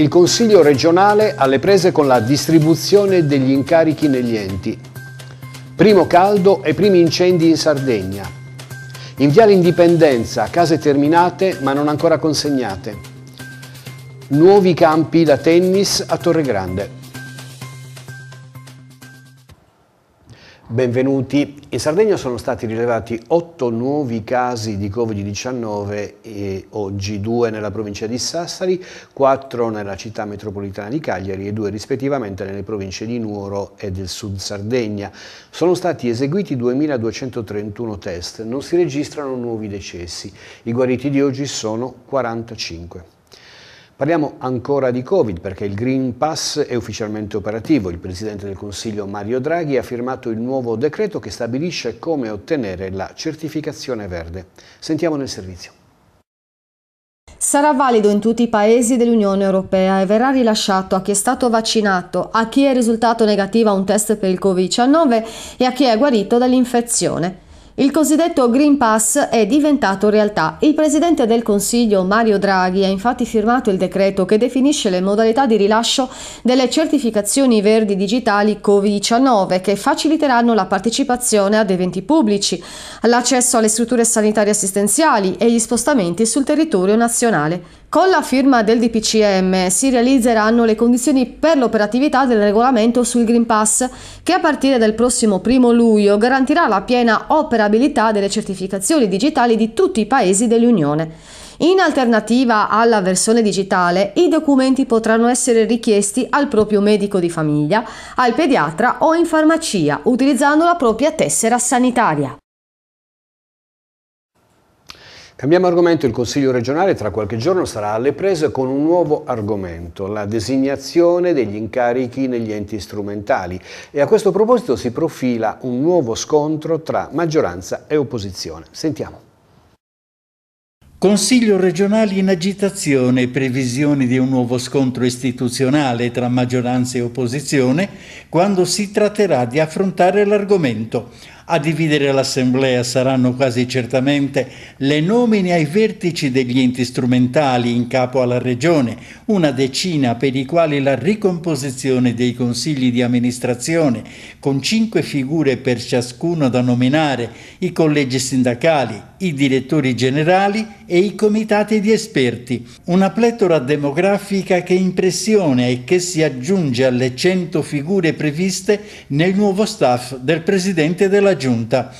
Il Consiglio regionale alle prese con la distribuzione degli incarichi negli enti. Primo caldo e primi incendi in Sardegna. In Viale Indipendenza, case terminate ma non ancora consegnate. Nuovi campi da tennis a Torre Grande. Benvenuti. In Sardegna sono stati rilevati otto nuovi casi di Covid-19 e oggi due nella provincia di Sassari, quattro nella città metropolitana di Cagliari e due rispettivamente nelle province di Nuoro e del Sud Sardegna. Sono stati eseguiti 2231 test, non si registrano nuovi decessi. I guariti di oggi sono 45. Parliamo ancora di Covid perché il Green Pass è ufficialmente operativo. Il Presidente del Consiglio Mario Draghi ha firmato il nuovo decreto che stabilisce come ottenere la certificazione verde. Sentiamo nel servizio. Sarà valido in tutti i paesi dell'Unione Europea e verrà rilasciato a chi è stato vaccinato, a chi è risultato negativo a un test per il Covid-19 e a chi è guarito dall'infezione. Il cosiddetto Green Pass è diventato realtà. Il Presidente del Consiglio Mario Draghi ha infatti firmato il decreto che definisce le modalità di rilascio delle certificazioni verdi digitali Covid-19 che faciliteranno la partecipazione ad eventi pubblici, l'accesso alle strutture sanitarie assistenziali e gli spostamenti sul territorio nazionale. Con la firma del DPCM si realizzeranno le condizioni per l'operatività del regolamento sul Green Pass, che a partire dal prossimo 1 luglio garantirà la piena operabilità delle certificazioni digitali di tutti i paesi dell'Unione. In alternativa alla versione digitale, i documenti potranno essere richiesti al proprio medico di famiglia, al pediatra o in farmacia, utilizzando la propria tessera sanitaria. Cambiamo argomento, il Consiglio regionale tra qualche giorno sarà alle prese con un nuovo argomento, la designazione degli incarichi negli enti strumentali e a questo proposito si profila un nuovo scontro tra maggioranza e opposizione. Sentiamo. Consiglio regionale in agitazione, previsioni di un nuovo scontro istituzionale tra maggioranza e opposizione quando si tratterà di affrontare l'argomento a dividere l'Assemblea saranno quasi certamente le nomine ai vertici degli enti strumentali in capo alla Regione, una decina per i quali la ricomposizione dei consigli di amministrazione, con cinque figure per ciascuno da nominare, i collegi sindacali, i direttori generali e i comitati di esperti. Una pletora demografica che impressiona e che si aggiunge alle 100 figure previste nel nuovo staff del Presidente della giunta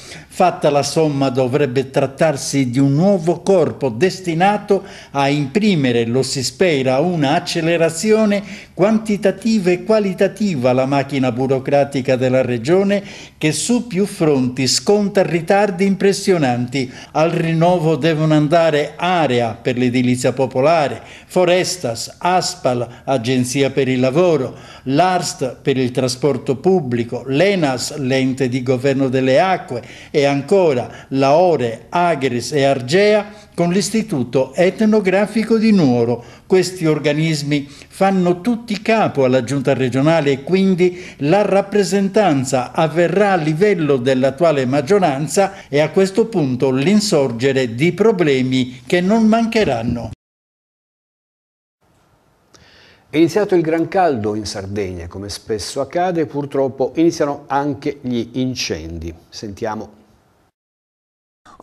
Fatta la somma dovrebbe trattarsi di un nuovo corpo destinato a imprimere, lo si spera, una accelerazione quantitativa e qualitativa alla macchina burocratica della Regione che su più fronti sconta ritardi impressionanti. Al rinnovo devono andare area per l'edilizia popolare, Forestas, Aspal, Agenzia per il lavoro, l'ARST per il trasporto pubblico, l'ENAS, l'ente di governo delle le acque e ancora Laore, Agris e Argea con l'Istituto Etnografico di Nuoro. Questi organismi fanno tutti capo alla Giunta regionale e quindi la rappresentanza avverrà a livello dell'attuale maggioranza e a questo punto l'insorgere di problemi che non mancheranno. È iniziato il gran caldo in Sardegna, come spesso accade, purtroppo iniziano anche gli incendi. Sentiamo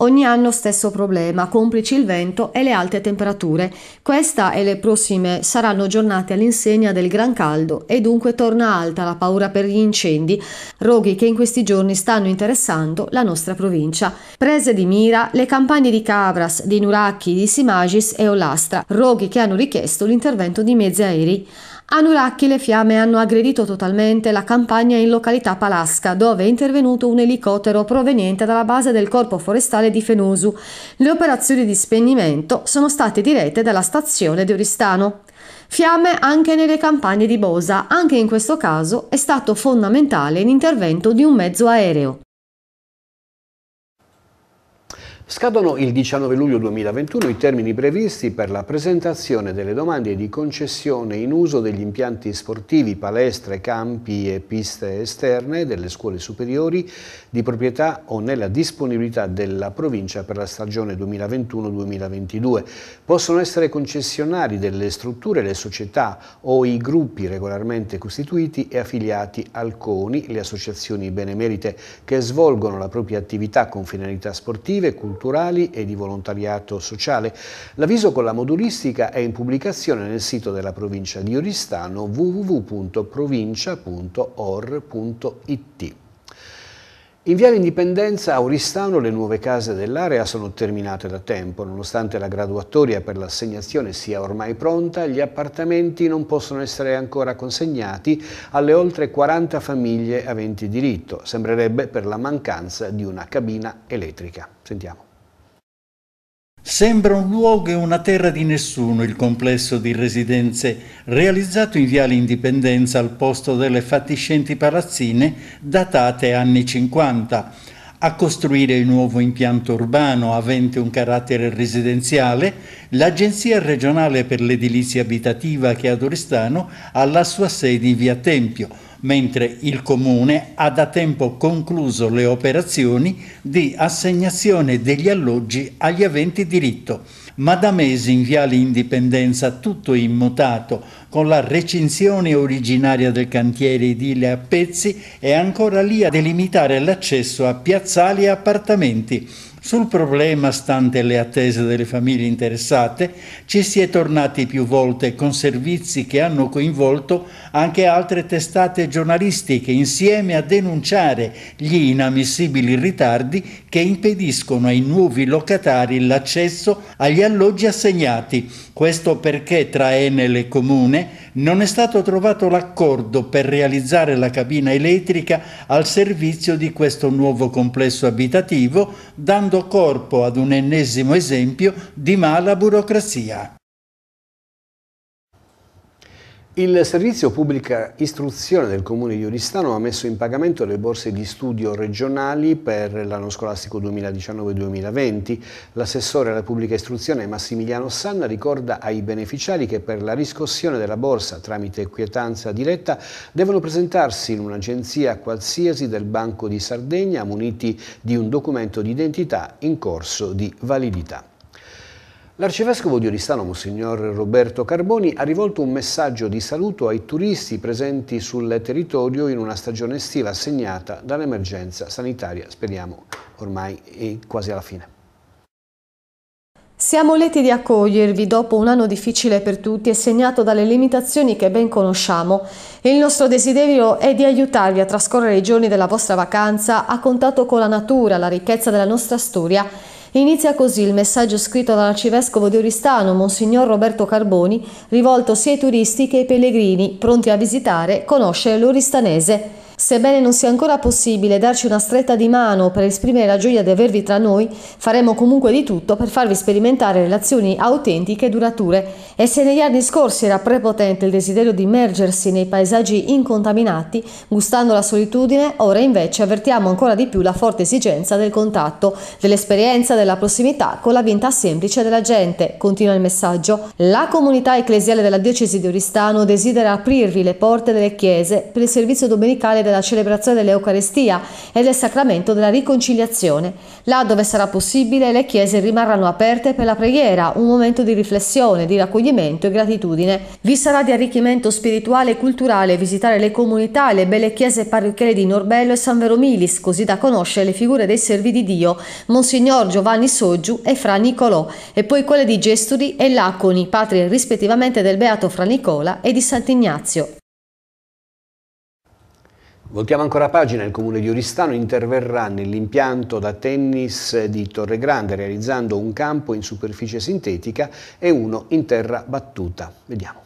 Ogni anno stesso problema, complici il vento e le alte temperature. Questa e le prossime saranno giornate all'insegna del gran caldo e dunque torna alta la paura per gli incendi, roghi che in questi giorni stanno interessando la nostra provincia. Prese di mira le campagne di Cabras, di Nuracchi, di Simagis e Olastra, roghi che hanno richiesto l'intervento di mezzi aerei. A le fiamme hanno aggredito totalmente la campagna in località Palasca, dove è intervenuto un elicottero proveniente dalla base del Corpo Forestale di Fenusu. Le operazioni di spegnimento sono state dirette dalla stazione di Oristano. Fiamme anche nelle campagne di Bosa, anche in questo caso è stato fondamentale l'intervento di un mezzo aereo. Scadono il 19 luglio 2021 i termini previsti per la presentazione delle domande di concessione in uso degli impianti sportivi, palestre, campi e piste esterne delle scuole superiori di proprietà o nella disponibilità della provincia per la stagione 2021-2022. Possono essere concessionari delle strutture le società o i gruppi regolarmente costituiti e affiliati al CONI, le associazioni benemerite che svolgono la propria attività con finalità sportive, culturali, culturali e di volontariato sociale. L'avviso con la modulistica è in pubblicazione nel sito della provincia di Oristano www.provincia.or.it. In Viale Indipendenza Oristano le nuove case dell'area sono terminate da tempo. Nonostante la graduatoria per l'assegnazione sia ormai pronta, gli appartamenti non possono essere ancora consegnati alle oltre 40 famiglie aventi diritto. Sembrerebbe per la mancanza di una cabina elettrica. Sentiamo. Sembra un luogo e una terra di nessuno il complesso di residenze realizzato in Viale Indipendenza al posto delle fatiscenti palazzine datate anni 50. A costruire il nuovo impianto urbano avente un carattere residenziale, l'Agenzia regionale per l'edilizia abitativa che ad Oristano ha la sua sede in via Tempio, mentre il Comune ha da tempo concluso le operazioni di assegnazione degli alloggi agli aventi diritto, ma da mesi in Viale Indipendenza tutto immutato, con la recinzione originaria del cantiere edile a pezzi, è ancora lì a delimitare l'accesso a piazzali e appartamenti. Sul problema, stante le attese delle famiglie interessate, ci si è tornati più volte con servizi che hanno coinvolto anche altre testate giornalistiche insieme a denunciare gli inammissibili ritardi che impediscono ai nuovi locatari l'accesso agli alloggi assegnati. Questo perché tra Enel e Comune non è stato trovato l'accordo per realizzare la cabina elettrica al servizio di questo nuovo complesso abitativo, dando corpo ad un ennesimo esempio di mala burocrazia. Il servizio pubblica istruzione del comune di Oristano ha messo in pagamento le borse di studio regionali per l'anno scolastico 2019-2020. L'assessore alla pubblica istruzione Massimiliano Sanna ricorda ai beneficiari che per la riscossione della borsa tramite quietanza diretta devono presentarsi in un'agenzia qualsiasi del Banco di Sardegna muniti di un documento di identità in corso di validità. L'arcivescovo di Oristano, Monsignor Roberto Carboni, ha rivolto un messaggio di saluto ai turisti presenti sul territorio in una stagione estiva segnata dall'emergenza sanitaria. Speriamo ormai quasi alla fine. Siamo lieti di accogliervi dopo un anno difficile per tutti e segnato dalle limitazioni che ben conosciamo. Il nostro desiderio è di aiutarvi a trascorrere i giorni della vostra vacanza a contatto con la natura, la ricchezza della nostra storia Inizia così il messaggio scritto dall'arcivescovo di Oristano, Monsignor Roberto Carboni, rivolto sia ai turisti che ai pellegrini pronti a visitare, conoscere l'Oristanese. Sebbene non sia ancora possibile darci una stretta di mano per esprimere la gioia di avervi tra noi, faremo comunque di tutto per farvi sperimentare relazioni autentiche e durature. E se negli anni scorsi era prepotente il desiderio di immergersi nei paesaggi incontaminati, gustando la solitudine, ora invece avvertiamo ancora di più la forte esigenza del contatto, dell'esperienza, della prossimità con la vinta semplice della gente. Continua il messaggio. La comunità ecclesiale della diocesi di Oristano desidera aprirvi le porte delle chiese per il servizio domenicale della celebrazione dell'Eucarestia e del sacramento della riconciliazione. Là dove sarà possibile le chiese rimarranno aperte per la preghiera, un momento di riflessione, di raccoglimento e gratitudine. Vi sarà di arricchimento spirituale e culturale visitare le comunità e le belle chiese parrocchiali di Norbello e San Veromilis, così da conoscere le figure dei servi di Dio, Monsignor Giovanni Soggiu e Fra Nicolò, e poi quelle di Gesturi e Laconi, patrie rispettivamente del Beato Fra Nicola e di Sant'Ignazio. Voltiamo ancora pagina, il comune di Oristano interverrà nell'impianto da tennis di Torregrande realizzando un campo in superficie sintetica e uno in terra battuta. Vediamo.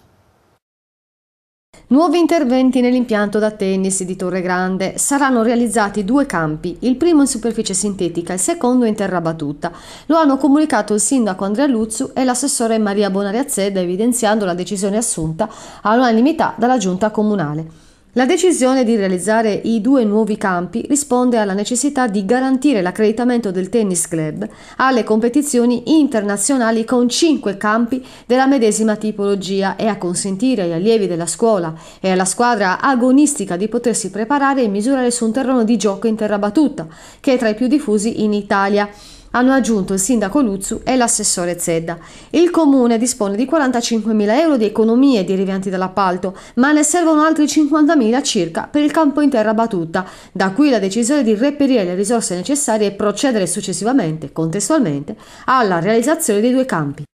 Nuovi interventi nell'impianto da tennis di Torre Grande. Saranno realizzati due campi, il primo in superficie sintetica, il secondo in terra battuta. Lo hanno comunicato il sindaco Andrea Luzzu e l'assessore Maria Bonariazzeda evidenziando la decisione assunta all'unanimità dalla giunta comunale. La decisione di realizzare i due nuovi campi risponde alla necessità di garantire l'accreditamento del tennis club alle competizioni internazionali con cinque campi della medesima tipologia e a consentire agli allievi della scuola e alla squadra agonistica di potersi preparare e misurare su un terreno di gioco in terra battuta, che è tra i più diffusi in Italia hanno aggiunto il sindaco Luzzu e l'assessore Zedda. Il comune dispone di 45.000 euro di economie derivanti dall'appalto, ma ne servono altri 50.000 circa per il campo in terra battuta, da qui la decisione di reperire le risorse necessarie e procedere successivamente, contestualmente, alla realizzazione dei due campi.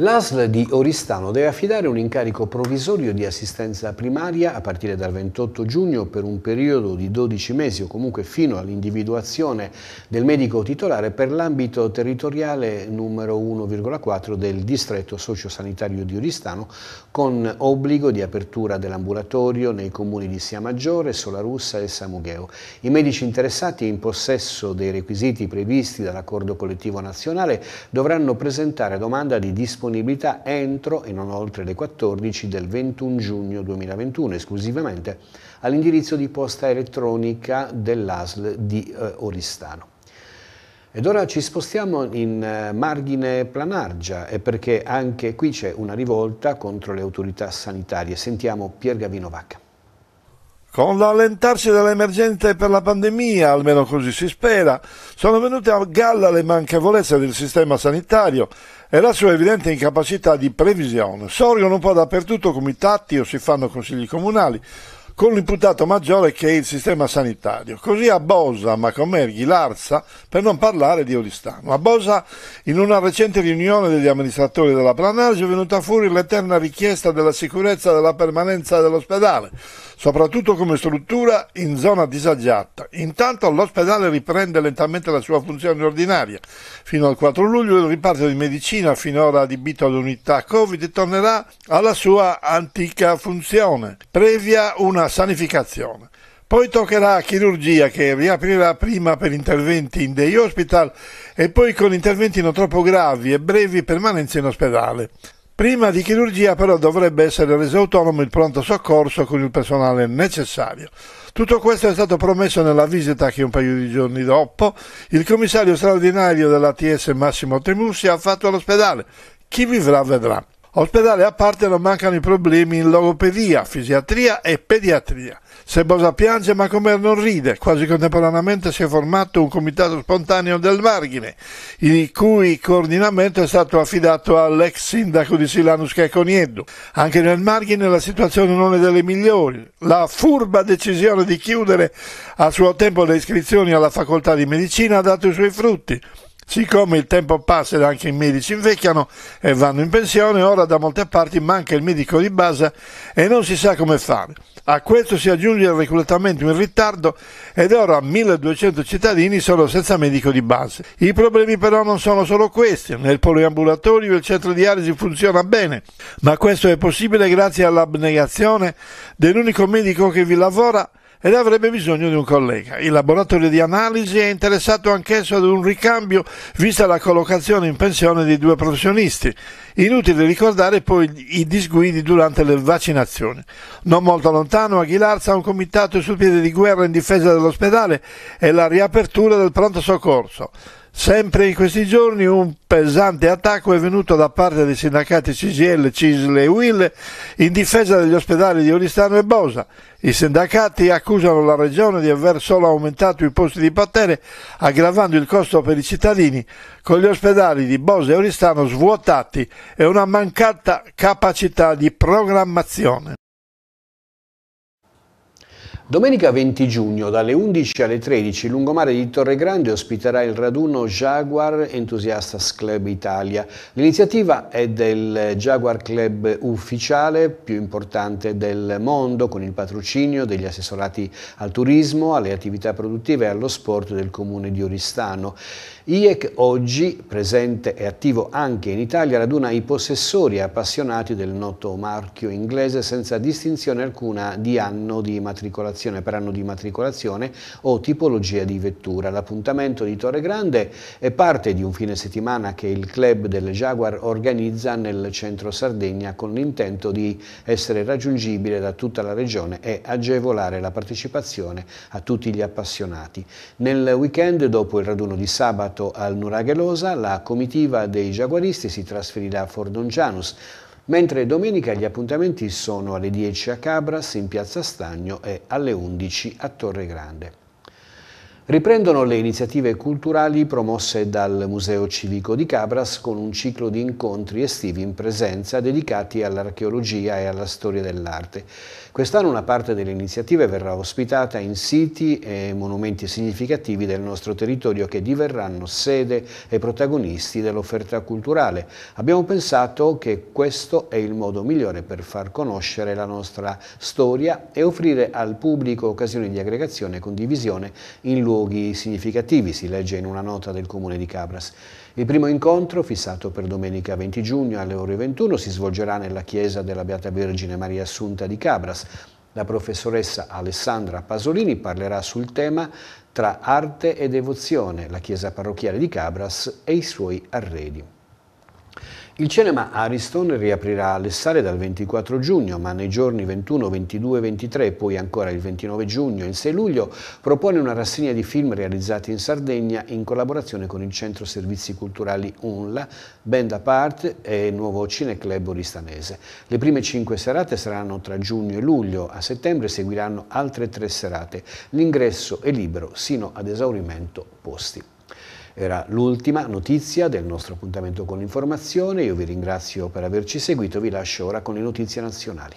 L'ASL di Oristano deve affidare un incarico provvisorio di assistenza primaria a partire dal 28 giugno per un periodo di 12 mesi o comunque fino all'individuazione del medico titolare per l'ambito territoriale numero 1,4 del distretto sociosanitario di Oristano con obbligo di apertura dell'ambulatorio nei comuni di Sia Maggiore, Solarussa e Samugheo. I medici interessati in possesso dei requisiti previsti dall'accordo collettivo nazionale dovranno presentare domanda di disponibilità disponibilità entro e non oltre le 14 del 21 giugno 2021 esclusivamente all'indirizzo di posta elettronica dell'ASL di eh, Oristano. Ed ora ci spostiamo in eh, margine Planargia perché anche qui c'è una rivolta contro le autorità sanitarie. Sentiamo Pier Gavino Vacca. Con l'allentarsi dell'emergenza per la pandemia, almeno così si spera, sono venute a galla le manchevolezze del sistema sanitario e la sua evidente incapacità di previsione. Sorgono un po' dappertutto comitati o si fanno consigli comunali con l'imputato maggiore che è il sistema sanitario. Così a Bosa, Macomerghi, Larsa, per non parlare di Oristano. A Bosa, in una recente riunione degli amministratori della Planage, è venuta fuori l'eterna richiesta della sicurezza della permanenza dell'ospedale, soprattutto come struttura in zona disagiata. Intanto l'ospedale riprende lentamente la sua funzione ordinaria. Fino al 4 luglio il riparto di medicina, finora adibito all'unità Covid, tornerà alla sua antica funzione, previa una sanificazione. Poi toccherà chirurgia che riaprirà prima per interventi in day hospital e poi con interventi non troppo gravi e brevi permanenze in ospedale. Prima di chirurgia però dovrebbe essere reso autonomo il pronto soccorso con il personale necessario. Tutto questo è stato promesso nella visita che un paio di giorni dopo il commissario straordinario dell'ATS Massimo Trimussi ha fatto all'ospedale. Chi vivrà vedrà. Ospedale a parte non mancano i problemi in logopedia, fisiatria e pediatria. Se Bosa piange ma come non ride, quasi contemporaneamente si è formato un comitato spontaneo del margine, il cui coordinamento è stato affidato all'ex sindaco di Silanus Conieddu. Anche nel margine la situazione non è delle migliori. La furba decisione di chiudere a suo tempo le iscrizioni alla facoltà di medicina ha dato i suoi frutti. Siccome il tempo passa ed anche i medici invecchiano e vanno in pensione, ora da molte parti manca il medico di base e non si sa come fare. A questo si aggiunge il reclutamento in ritardo ed ora 1200 cittadini sono senza medico di base. I problemi però non sono solo questi. Nel poliambulatorio il centro di dialisi funziona bene, ma questo è possibile grazie all'abnegazione dell'unico medico che vi lavora ed avrebbe bisogno di un collega. Il laboratorio di analisi è interessato anch'esso ad un ricambio, vista la collocazione in pensione di due professionisti. Inutile ricordare poi i disguidi durante le vaccinazioni. Non molto lontano, Aguilarza ha un comitato sul piede di guerra in difesa dell'ospedale e la riapertura del pronto soccorso. Sempre in questi giorni un pesante attacco è venuto da parte dei sindacati CGL, Cisle e Will in difesa degli ospedali di Oristano e Bosa. I sindacati accusano la regione di aver solo aumentato i posti di potere, aggravando il costo per i cittadini, con gli ospedali di Bosa e Oristano svuotati e una mancata capacità di programmazione. Domenica 20 giugno dalle 11 alle 13 il lungomare di Torre Grande ospiterà il raduno Jaguar Enthusiasts Club Italia. L'iniziativa è del Jaguar Club ufficiale più importante del mondo con il patrocinio degli assessorati al turismo, alle attività produttive e allo sport del comune di Oristano. IEC oggi, presente e attivo anche in Italia, raduna i possessori appassionati del noto marchio inglese senza distinzione alcuna di anno di matricolazione per anno di matricolazione o tipologia di vettura. L'appuntamento di Torre Grande è parte di un fine settimana che il club delle Jaguar organizza nel centro Sardegna con l'intento di essere raggiungibile da tutta la regione e agevolare la partecipazione a tutti gli appassionati. Nel weekend, dopo il raduno di sabato, arrivato al Nuraghelosa, la comitiva dei giaguaristi si trasferirà a Fordongianus, mentre domenica gli appuntamenti sono alle 10 a Cabras in Piazza Stagno e alle 11 a Torre Grande riprendono le iniziative culturali promosse dal Museo Civico di Cabras con un ciclo di incontri estivi in presenza dedicati all'archeologia e alla storia dell'arte. Quest'anno una parte delle iniziative verrà ospitata in siti e monumenti significativi del nostro territorio che diverranno sede e protagonisti dell'offerta culturale. Abbiamo pensato che questo è il modo migliore per far conoscere la nostra storia e offrire al pubblico occasioni di aggregazione e condivisione in luoghi luoghi significativi, si legge in una nota del comune di Cabras. Il primo incontro, fissato per domenica 20 giugno alle ore 21, si svolgerà nella chiesa della Beata Vergine Maria Assunta di Cabras. La professoressa Alessandra Pasolini parlerà sul tema tra arte e devozione, la chiesa parrocchiale di Cabras e i suoi arredi. Il cinema Ariston riaprirà le sale dal 24 giugno, ma nei giorni 21, 22, 23 poi ancora il 29 giugno e il 6 luglio propone una rassegna di film realizzati in Sardegna in collaborazione con il Centro Servizi Culturali UNLA, Band Apart e il nuovo Cineclub Oristanese. Le prime cinque serate saranno tra giugno e luglio, a settembre seguiranno altre tre serate. L'ingresso è libero sino ad esaurimento posti. Era l'ultima notizia del nostro appuntamento con l'informazione, io vi ringrazio per averci seguito, vi lascio ora con le notizie nazionali.